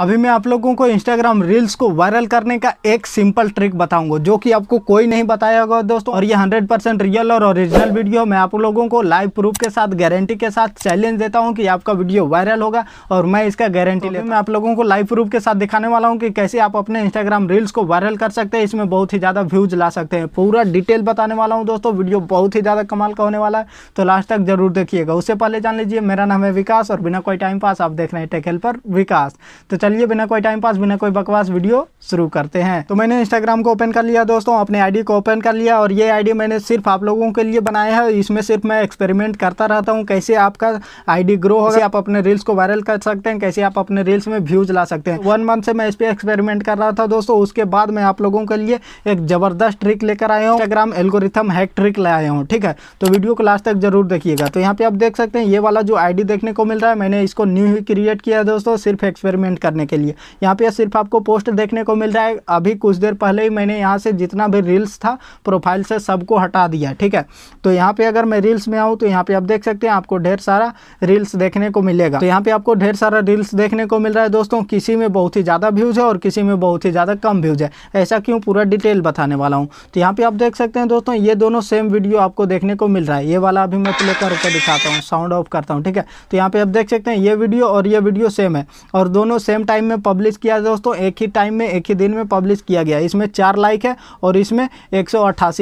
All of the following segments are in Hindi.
अभी मैं आप लोगों को इंस्टाग्राम रील्स को वायरल करने का एक सिंपल ट्रिक बताऊंगा जो कि आपको कोई नहीं बताया होगा दोस्तों और ये 100 परसेंट रियल और ओरिजिनल वीडियो मैं आप लोगों को लाइव प्रूफ के साथ गारंटी के साथ चैलेंज देता हूं कि आपका वीडियो वायरल होगा और मैं इसका गारंटी तो मैं आप लोगों को लाइव प्रूफ के साथ दिखाने वाला हूँ कि कैसे आप अपने इंस्टाग्राम रील्स को वायरल कर सकते हैं इसमें बहुत ही ज़्यादा व्यूज ला सकते हैं पूरा डिटेल बताने वाला हूँ दोस्तों वीडियो बहुत ही ज़्यादा कमाल का होने वाला है तो लास्ट तक जरूर देखिएगा उससे पहले जान लीजिए मेरा नाम है विकास और बिना कोई टाइम पास आप देख रहे हैं टेकल पर विकास तो चलिए बिना कोई टाइम पास बिना कोई बकवास वीडियो शुरू करते हैं तो मैंने इंस्टाग्राम को ओपन कर लिया दोस्तों अपने आईडी को ओपन कर लिया और ये आईडी मैंने सिर्फ आप लोगों के लिए बनाया है इसमें सिर्फ मैं एक्सपेरिमेंट करता रहता हूँ कैसे आपका आईडी ग्रो होगा आप अपने रील्स को वायरल कर सकते हैं कैसे आप अपने रील्स में व्यूज ला सकते हैं वन मंथ से मैं इस पर एक्सपेरिमेंट कर रहा था दोस्तों उसके बाद मैं आप लोगों के लिए एक ज़बरदस्त ट्रिक लेकर आया हूँ इंस्टाग्राम एल्गोरिथम हैक ट्रिक लाया हूँ ठीक है तो वीडियो को लास्ट तक जरूर देखिएगा तो यहाँ पे आप देख सकते हैं ये वाला जो आईडी देखने को मिल रहा है मैंने इसको न्यू ही क्रिएट किया दोस्तों सिर्फ एक्सपेरिमेंट कर करने के लिए यहाँ पे सिर्फ आपको पोस्ट देखने को मिल रहा है अभी कुछ देर पहले ही मैंने यहाँ से जितना भी रील्स था प्रोफाइल से सबको हटा दिया ठीक है तो यहाँ पे अगर मैं रील्स में आऊँ तो यहाँ पे आप देख सकते हैं आपको ढेर सारा रील्स देखने को मिलेगा तो यहाँ पे आपको ढेर सारा रील्स देखने को मिल रहा है दोस्तों किसी में बहुत ही ज़्यादा व्यूज़ है और किसी में बहुत ही ज़्यादा कम व्यूज़ है ऐसा क्यों पूरा डिटेल बताने वाला हूँ तो यहाँ पर आप देख सकते हैं दोस्तों ये दोनों सेम वीडियो आपको देखने को मिल रहा है ये वाला अभी मैं प्ले करके दिखाता हूँ साउंड ऑफ करता हूँ ठीक है तो यहाँ पर आप देख सकते हैं ये वीडियो और ये वीडियो सेम है और दोनों सेम सेम टाइम में पब्लिश किया दोस्तों एक ही टाइम में एक ही दिन में पब्लिश किया गया इसमें चार लाइक है और इसमें एक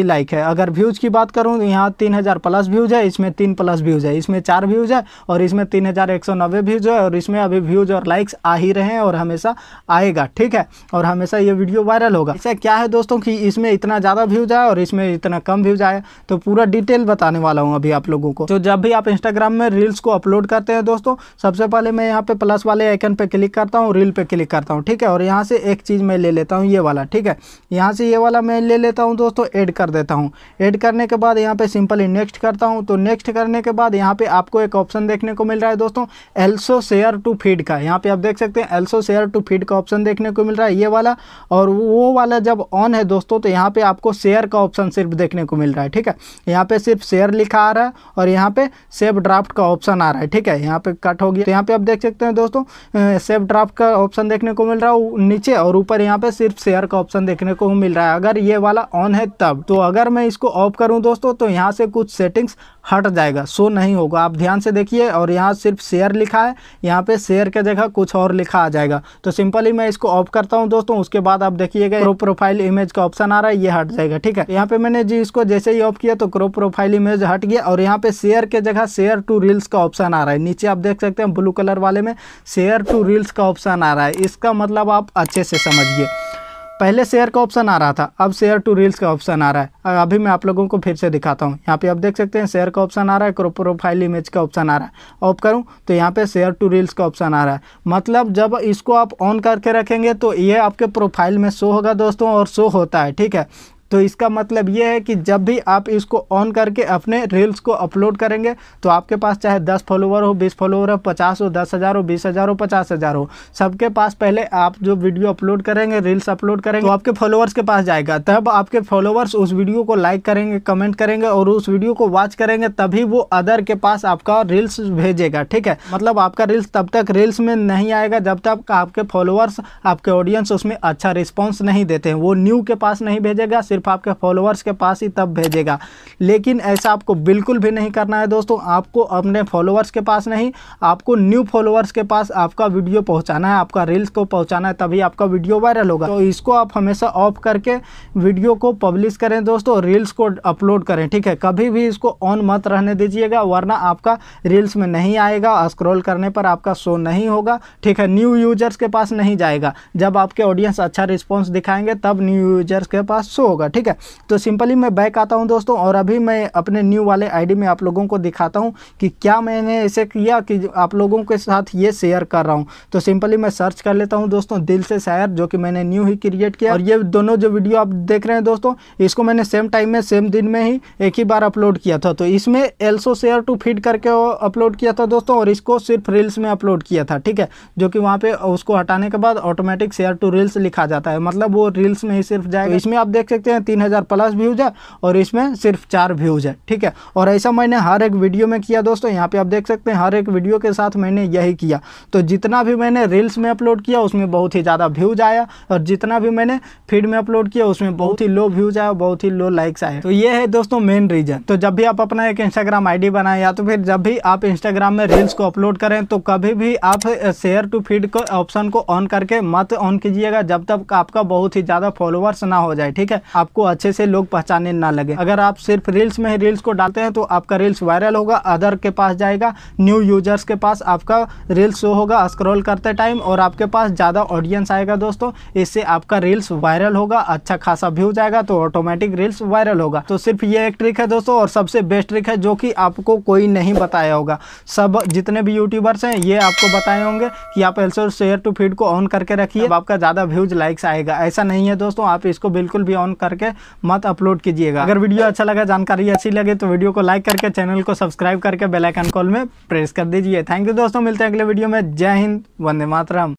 लाइक है अगर व्यूज़ की बात करूँ तो यहाँ तीन प्लस व्यूज़ है इसमें तीन प्लस व्यूज़ है इसमें चार व्यूज़ है और इसमें तीन व्यूज़ है और इसमें अभी व्यूज़ और लाइक्स आ ही रहे हैं और हमेशा आएगा ठीक है और हमेशा ये वीडियो वायरल होगा ऐसा क्या है दोस्तों कि इसमें इतना ज़्यादा व्यूज़ आए और इसमें इतना कम व्यूज़ आए तो पूरा डिटेल बताने वाला हूँ अभी आप लोगों को तो जब भी आप इंस्टाग्राम में रील्स को अपलोड करते हैं दोस्तों सबसे पहले मैं यहाँ पे प्लस वाले आइकन पे क्लिक करता हूँ हूँ रील पे क्लिक करता हूँ ठीक है और यहाँ से एक चीज़ मैं ले लेता हूँ ये वाला ठीक है यहाँ से ये वाला मैं ले लेता हूँ दोस्तों ऐड कर देता हूँ ऐड करने के बाद यहाँ पे सिंपली नेक्स्ट करता हूँ तो नेक्स्ट करने के बाद यहाँ पे आपको एक ऑप्शन देखने को मिल रहा है दोस्तों एल्सो शेयर टू फीड का यहाँ पे आप देख सकते हैं एल्सो शेयर टू फीड का ऑप्शन देखने को मिल रहा है ये वाला और वो वाला जब ऑन है दोस्तों तो यहाँ पर आपको शेयर का ऑप्शन सिर्फ देखने को मिल रहा है ठीक है यहाँ पर सिर्फ शेयर लिखा आ रहा है और यहाँ पर सेफ ड्राफ्ट का ऑप्शन आ रहा है ठीक है यहाँ पर कट हो गया तो यहाँ पर आप देख सकते हैं दोस्तों सेफ ड्राफ्ट का ऑप्शन देखने को मिल रहा है नीचे और ऊपर यहाँ पे सिर्फ शेयर का ऑप्शन देखने को मिल रहा है अगर ये वाला ऑन है तब तो अगर मैं इसको ऑफ करूँ दोस्तों तो यहाँ से कुछ सेटिंग्स हट जाएगा सो नहीं होगा आप ध्यान से देखिए और यहाँ सिर्फ शेयर लिखा है यहाँ पे शेयर के जगह कुछ और लिखा आ जाएगा तो सिंपली मैं इसको ऑफ करता हूँ दोस्तों उसके बाद आप देखिएगा क्रो प्रोफाइल इमेज का ऑप्शन आ रहा है ये हट जाएगा ठीक है यहाँ पे मैंने जी इसको जैसे ही ऑफ किया तो क्रो प्रोफाइल इमेज हट गया और यहाँ पे शेयर के जगह शेयर टू रील्स का ऑप्शन आ रहा है नीचे आप देख सकते हैं ब्लू कलर वाले में शेयर टू रील्स का ऑप्शन ऑप्शन आ रहा है इसका मतलब आप अच्छे से समझिए पहले शेयर का ऑप्शन आ रहा था अब शेयर टू रील्स का ऑप्शन आ रहा है अभी मैं आप लोगों को फिर से दिखाता हूँ यहाँ पे आप देख सकते हैं शेयर का ऑप्शन आ रहा है प्रोफाइल इमेज का ऑप्शन आ रहा है ऑफ करूँ तो यहाँ पे शेयर टू रील्स का ऑप्शन आ रहा है मतलब जब इसको आप ऑन करके रखेंगे तो ये आपके प्रोफाइल में शो होगा दोस्तों और शो होता है ठीक है तो इसका मतलब ये है कि जब भी आप इसको ऑन करके अपने रील्स को अपलोड करेंगे तो आपके पास चाहे दस फॉलोवर हो बीस फॉलोवर हो पचास हो दस हज़ार हो बीस हज़ार हो पचास हज़ार हो सबके पास पहले आप जो वीडियो अपलोड करेंगे रील्स अपलोड करेंगे तो आपके फॉलोअर्स के पास जाएगा तब आपके फॉलोअर्स उस वीडियो को लाइक करेंगे कमेंट करेंगे और उस वीडियो को वॉच करेंगे तभी वो अदर के पास आपका रील्स भेजेगा ठीक है मतलब आपका रील्स तब तक रील्स में नहीं आएगा जब तक आपके फॉलोअर्स आपके ऑडियंस उसमें अच्छा रिस्पॉन्स नहीं देते हैं वो न्यू के पास नहीं भेजेगा सिर्फ सिर्फ आपके फॉलोअर्स के पास ही तब भेजेगा लेकिन ऐसा आपको बिल्कुल भी नहीं करना है दोस्तों आपको अपने फॉलोअर्स के पास नहीं आपको न्यू फॉलोअर्स के पास आपका वीडियो पहुँचाना है आपका रील्स को पहुँचाना है तभी आपका वीडियो वायरल होगा तो इसको आप हमेशा ऑफ करके वीडियो को पब्लिश करें दोस्तों रील्स को अपलोड करें ठीक है कभी भी इसको ऑन मत रहने दीजिएगा वरना आपका रील्स में नहीं आएगा स्क्रॉल करने पर आपका शो नहीं होगा ठीक है न्यू यूजर्स के पास नहीं जाएगा जब आपके ऑडियंस अच्छा रिस्पॉन्स दिखाएंगे तब न्यू यूजर्स के पास शो होगा होगा ठीक है तो सिंपली मैं बैक आता हूँ दोस्तों और अभी मैं अपने न्यू वाले आईडी में आप लोगों को दिखाता हूँ कि क्या मैंने ऐसे किया कि आप लोगों के साथ ये शेयर कर रहा हूँ तो सिंपली मैं सर्च कर लेता हूँ दोस्तों दिल से शायर जो कि मैंने न्यू ही क्रिएट किया और ये दोनों जो वीडियो आप देख रहे हैं दोस्तों इसको मैंने सेम टाइम में सेम दिन में ही एक ही बार अपलोड किया था तो इसमें एल्सो शेयर टू फिट करके अपलोड किया था दोस्तों और इसको सिर्फ रील्स में अपलोड किया था ठीक है जो कि वहाँ पे उसको हटाने के बाद ऑटोमेटिक शेयर टू रील्स लिखा जाता है मतलब वो रील्स में ही सिर्फ जाएगा तो इसमें आप देख सकते हैं हैं तीन हज़ार प्लस व्यूज़ है और इसमें सिर्फ चार व्यूज़ है ठीक है और ऐसा मैंने हर एक वीडियो में किया दोस्तों यहाँ पे आप देख सकते हैं हर एक वीडियो के साथ मैंने यही किया तो जितना भी मैंने रील्स में अपलोड किया उसमें बहुत ही ज़्यादा व्यूज़ आया और जितना भी मैंने फीड में अपलोड किया उसमें बहुत ही लो व्यूज़ आया बहुत ही लो लाइक्स आए तो ये है दोस्तों मेन रीज़न तो जब भी आप अपना एक इंस्टाग्राम आई बनाएं या तो फिर जब भी आप इंस्टाग्राम में रील्स को अपलोड करें तो कभी भी आप शेयर टू फीड को ऑप्शन को ऑन करके मत ऑन कीजिएगा जब तक आपका बहुत ही ज़्यादा फॉलोअर्स ना हो जाए ठीक है आप आपको अच्छे से लोग पहचानने ना लगे अगर आप सिर्फ रील्स में ही रील्स को डालते हैं तो आपका रील्स वायरल होगा अदर के पास जाएगा न्यू यूजर्स के पास आपका रील्स शो होगा स्क्रॉल करते टाइम और आपके पास ज़्यादा ऑडियंस आएगा दोस्तों इससे आपका रील्स वायरल होगा अच्छा खासा व्यू जाएगा तो ऑटोमेटिक रील्स वायरल होगा तो सिर्फ ये एक ट्रिक है दोस्तों और सबसे बेस्ट ट्रिक है जो कि आपको कोई नहीं बताया होगा सब जितने भी यूट्यूबर्स हैं ये आपको बताए होंगे कि आप एल्सो शेयर टू फीड को ऑन करके रखिए आपका ज़्यादा व्यूज लाइक्स आएगा ऐसा नहीं है दोस्तों आप इसको बिल्कुल भी ऑन करके करके मत अपलोड कीजिएगा अगर वीडियो अच्छा लगा जानकारी अच्छी लगे तो वीडियो को लाइक करके चैनल को सब्सक्राइब करके बेलाइकन कॉल में प्रेस कर दीजिए थैंक यू दोस्तों मिलते हैं अगले वीडियो में जय हिंद वंदे मातरम